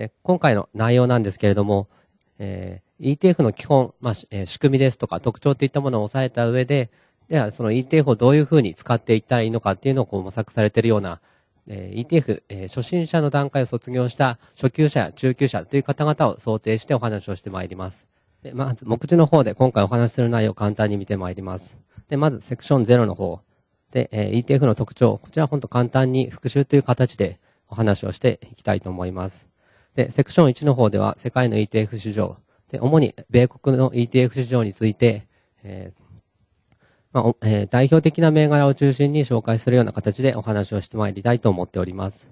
で今回の内容なんですけれども、えー、ETF の基本、まあえ仕組みですとか特徴といったものを押さえた上で、ではその ETF をどういうふうに使っていったらいいのかっていうのをこう模索されているような、えー、ETF、えー、初心者の段階を卒業した初級者や中級者という方々を想定してお話をしてまいります。でまず、目次の方で今回お話しする内容を簡単に見てまいります。で、まず、セクション0の方。で、えー、ETF の特徴。こちら本当簡単に復習という形でお話をしていきたいと思います。で、セクション1の方では世界の ETF 市場、で、主に米国の ETF 市場について、えーまあえー、代表的な銘柄を中心に紹介するような形でお話をしてまいりたいと思っております。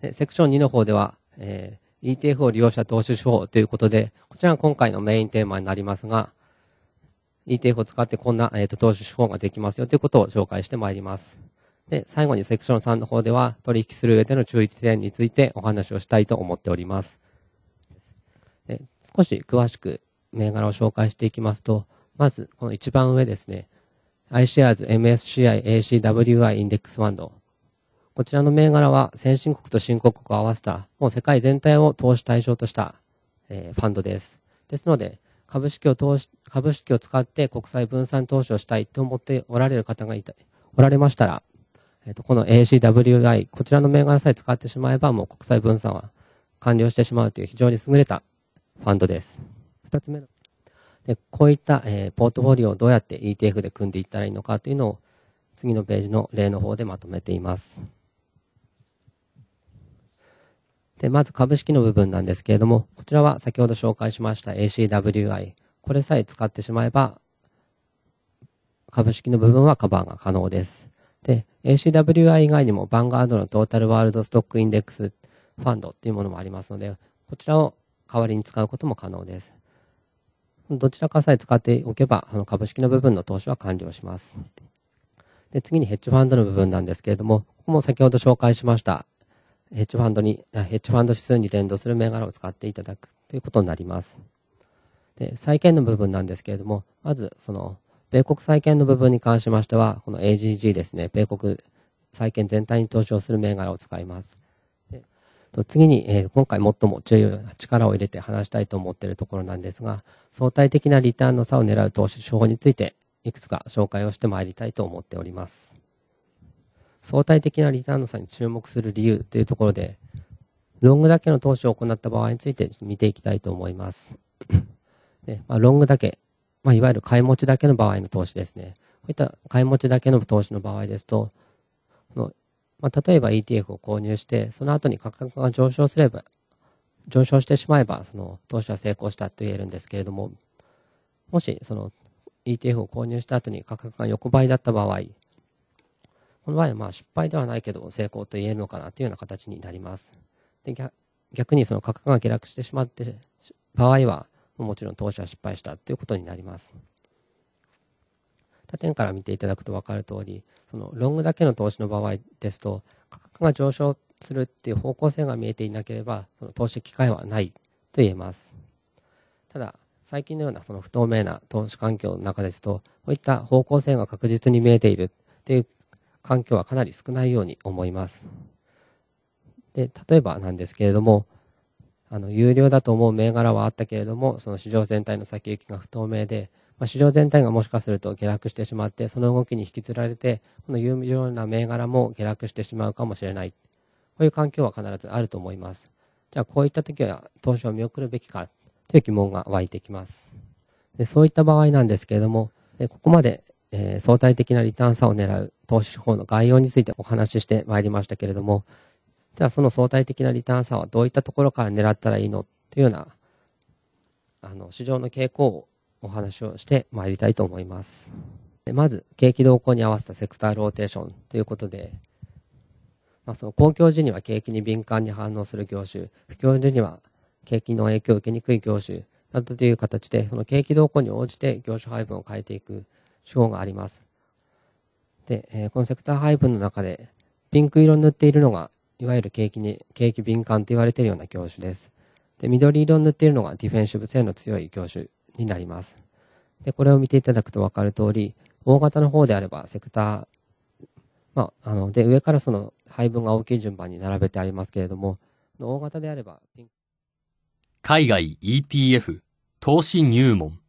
でセクション2の方では、えー、ETF を利用した投資手法ということで、こちらが今回のメインテーマになりますが、ETF を使ってこんな、えーと、投資手法ができますよということを紹介してまいります。で、最後にセクション3の方では取引する上での注意点についてお話をしたいと思っております。で少し詳しく銘柄を紹介していきますと、まずこの一番上ですね、iShares MSCI ACWI インデックスファンド。こちらの銘柄は先進国と新興国を合わせた、もう世界全体を投資対象とした、えー、ファンドです。ですので、株式を投資、株式を使って国際分散投資をしたいと思っておられる方がいた、おられましたら、えっ、と、この ACWI、こちらの銘柄さえ使ってしまえば、もう国際分散は完了してしまうという非常に優れたファンドです。二つ目の。で、こういった、えー、ポートフォリオをどうやって ETF で組んでいったらいいのかというのを、次のページの例の方でまとめています。で、まず株式の部分なんですけれども、こちらは先ほど紹介しました ACWI。これさえ使ってしまえば、株式の部分はカバーが可能です。ACWI 以外にもバンガードのトータルワールドストックインデックスファンドっていうものもありますので、こちらを代わりに使うことも可能です。どちらかさえ使っておけば、その株式の部分の投資は完了します。で次にヘッジファンドの部分なんですけれども、ここも先ほど紹介しました、ヘッジファンドに、ヘッジファンド指数に連動する銘柄を使っていただくということになります。で債券の部分なんですけれども、まずその米国債券の部分に関しましては、この AGG ですね、米国債券全体に投資をする銘柄を使います。で次に、えー、今回最も重要な力を入れて話したいと思っているところなんですが、相対的なリターンの差を狙う投資手法について、いくつか紹介をしてまいりたいと思っております。相対的なリターンの差に注目する理由というところで、ロングだけの投資を行った場合について見ていきたいと思います。でまあ、ロングだけまあ、いわゆる買い持ちだけの場合の投資ですね。こういった買い持ちだけの投資の場合ですと、のまあ、例えば ETF を購入して、その後に価格が上昇すれば、上昇してしまえば、その投資は成功したと言えるんですけれども、もしその ETF を購入した後に価格が横ばいだった場合、この場合はまあ失敗ではないけど成功と言えるのかなというような形になります。で逆にその価格が下落してしまって場合は、もちろん投資は失敗したということになります。他点から見ていただくと分かる通り、そのロングだけの投資の場合ですと、価格が上昇するっていう方向性が見えていなければ、その投資機会はないと言えます。ただ、最近のようなその不透明な投資環境の中ですと、こういった方向性が確実に見えているという環境はかなり少ないように思います。で、例えばなんですけれども、あの、有料だと思う銘柄はあったけれども、その市場全体の先行きが不透明で、まあ、市場全体がもしかすると下落してしまって、その動きに引きずられて、この有料な銘柄も下落してしまうかもしれない。こういう環境は必ずあると思います。じゃあ、こういった時は投資を見送るべきかという疑問が湧いてきます。でそういった場合なんですけれども、でここまで、えー、相対的なリターン差を狙う投資手法の概要についてお話ししてまいりましたけれども、じゃあその相対的なリターン差はどういったところから狙ったらいいのというような、あの、市場の傾向をお話をしてまいりたいと思います。まず、景気動向に合わせたセクターローテーションということで、まあ、その公共時には景気に敏感に反応する業種、不況時には景気の影響を受けにくい業種などという形で、その景気動向に応じて業種配分を変えていく手法があります。で、えこのセクター配分の中で、ピンク色に塗っているのがいわゆる景気に、景気敏感と言われているような業種です。で、緑色を塗っているのがディフェンシブ性の強い業種になります。で、これを見ていただくと分かる通り、大型の方であればセクター、まあ、あの、で、上からその配分が大きい順番に並べてありますけれども、大型であればピン海外 ETF、投資入門。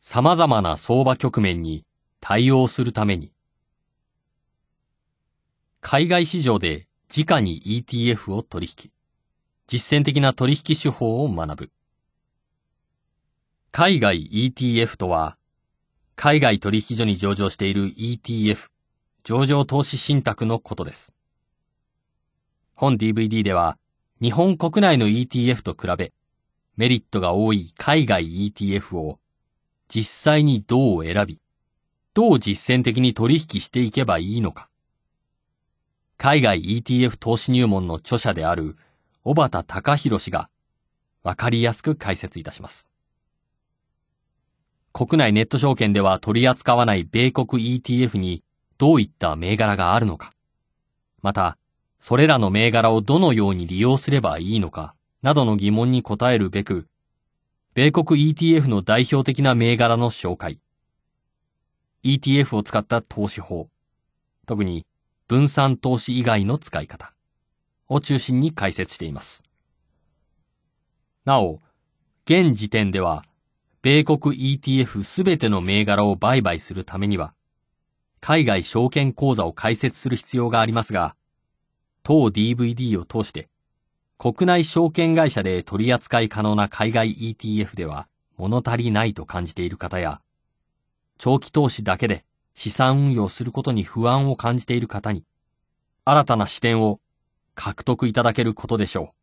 様々な相場局面に対応するために。海外市場で直に ETF を取引。実践的な取引手法を学ぶ。海外 ETF とは、海外取引所に上場している ETF、上場投資信託のことです。本 DVD では、日本国内の ETF と比べ、メリットが多い海外 ETF を実際にどう選び、どう実践的に取引していけばいいのか、海外 ETF 投資入門の著者である小畑隆弘氏がわかりやすく解説いたします。国内ネット証券では取り扱わない米国 ETF にどういった銘柄があるのか、また、それらの銘柄をどのように利用すればいいのか、などの疑問に答えるべく、米国 ETF の代表的な銘柄の紹介、ETF を使った投資法、特に分散投資以外の使い方を中心に解説しています。なお、現時点では、米国 ETF すべての銘柄を売買するためには、海外証券口座を開設する必要がありますが、当 DVD を通して、国内証券会社で取り扱い可能な海外 ETF では物足りないと感じている方や、長期投資だけで資産運用することに不安を感じている方に、新たな視点を獲得いただけることでしょう。